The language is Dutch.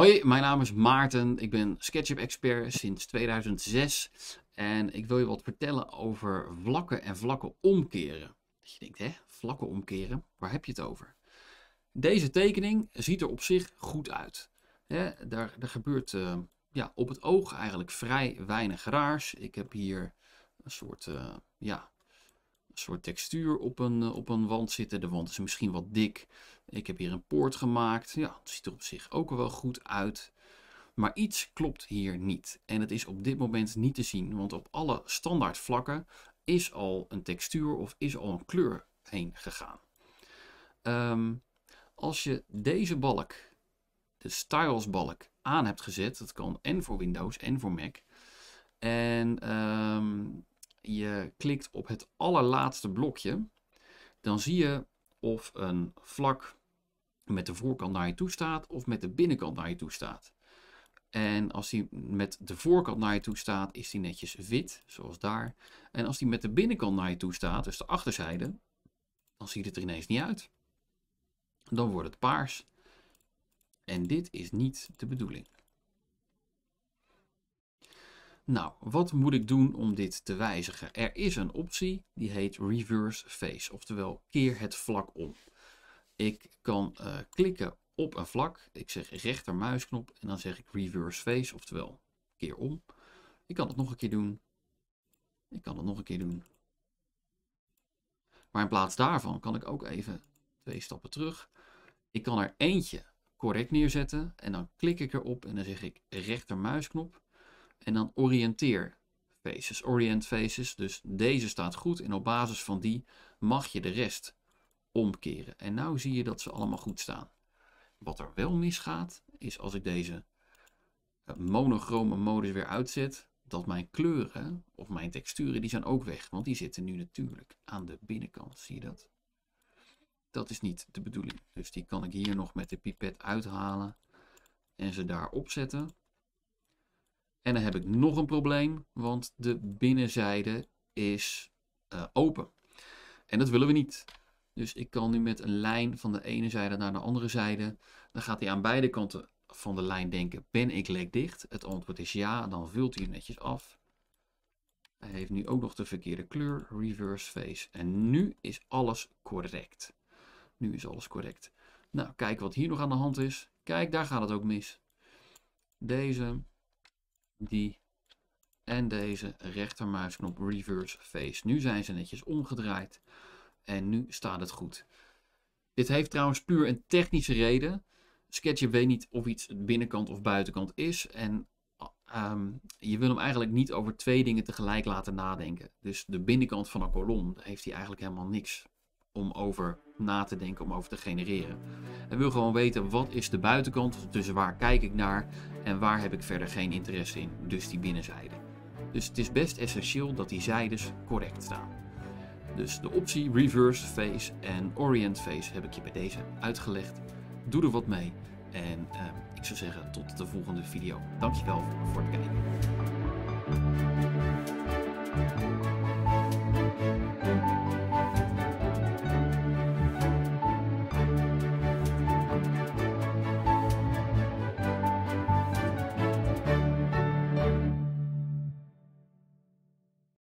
Hoi, mijn naam is Maarten. Ik ben SketchUp-expert sinds 2006. En ik wil je wat vertellen over vlakken en vlakken omkeren. Dat je denkt, hè, vlakken omkeren, waar heb je het over? Deze tekening ziet er op zich goed uit. Hè, daar, gebeurt eh, ja, op het oog eigenlijk vrij weinig raars. Ik heb hier een soort eh, ja, soort textuur op een, eh, op een wand zitten. De wand is misschien wat dik. Ik heb hier een poort gemaakt. Ja, het ziet er op zich ook wel goed uit. Maar iets klopt hier niet. En het is op dit moment niet te zien, want op alle standaard vlakken is al een textuur of is al een kleur heen gegaan. Ehm, als je deze balk, de styles balk, aan hebt gezet, dat kan en voor Windows en voor Mac. En eh je klikt op het allerlaatste blokje, dan zie je of een vlak met de voorkant naar je toe staat of met de binnenkant naar je toe staat. En als die met de voorkant naar je toe staat, is die netjes wit, zoals daar. En als die met de binnenkant naar je toe staat, dus de achterzijde, dan ziet het er ineens niet uit. Dan wordt het paars. En dit is niet de bedoeling. Nou, wat moet ik doen om dit te wijzigen? Er is een optie die heet reverse face, oftewel keer het vlak om. Ik kan eh, klikken op een vlak. Ik zeg rechtermuisknop en dan zeg ik reverse face, oftewel keer om. Ik kan het nog een keer doen. Ik kan het nog een keer doen. Maar in plaats daarvan kan ik ook even twee stappen terug. Ik kan er eentje correct neerzetten en dan klik ik erop en dan zeg ik rechtermuisknop en dan oriënteer faces, orient faces. Dus deze staat goed en op basis van die mag je de rest omkeren. En nou zie je dat ze allemaal goed staan. Wat er wel misgaat, is als ik deze eh, monochrome modus weer uitzet, dat mijn kleuren of mijn texturen, die zijn ook weg. Want die zitten nu natuurlijk aan de binnenkant, zie je dat? Dat is niet de bedoeling. Dus die kan ik hier nog met de pipet uithalen en ze daar zetten. En dan heb ik nog een probleem, want de binnenzijde is eh, open. En dat willen we niet. Dus ik kan nu met een lijn van de ene zijde naar de andere zijde. Dan gaat hij aan beide kanten van de lijn denken, ben ik lekdicht? Het antwoord is ja, dan vult hij netjes af. Hij heeft nu ook nog de verkeerde kleur, reverse face. En nu is alles correct. Nu is alles correct. Nou, kijk wat hier nog aan de hand is. Kijk, daar gaat het ook mis. Deze, die en deze rechtermuisknop reverse face. Nu zijn ze netjes omgedraaid en nu staat het goed. Dit heeft trouwens puur een technische reden. SketchUp weet niet of iets binnenkant of buitenkant is en ehm, je wil hem eigenlijk niet over twee dingen tegelijk laten nadenken. Dus de binnenkant van een kolom heeft hij eigenlijk helemaal niks om over na te denken, om over te genereren. En wil gewoon weten wat is de buitenkant, dus waar kijk ik naar en waar heb ik verder geen interesse in, dus die binnenzijde. Dus het is best essentieel dat die zijdes correct staan. Dus de optie reverse face en orient face heb ik je bij deze uitgelegd. Doe er wat mee en ehm, ik zou zeggen tot de volgende video. Dankjewel voor het kijken.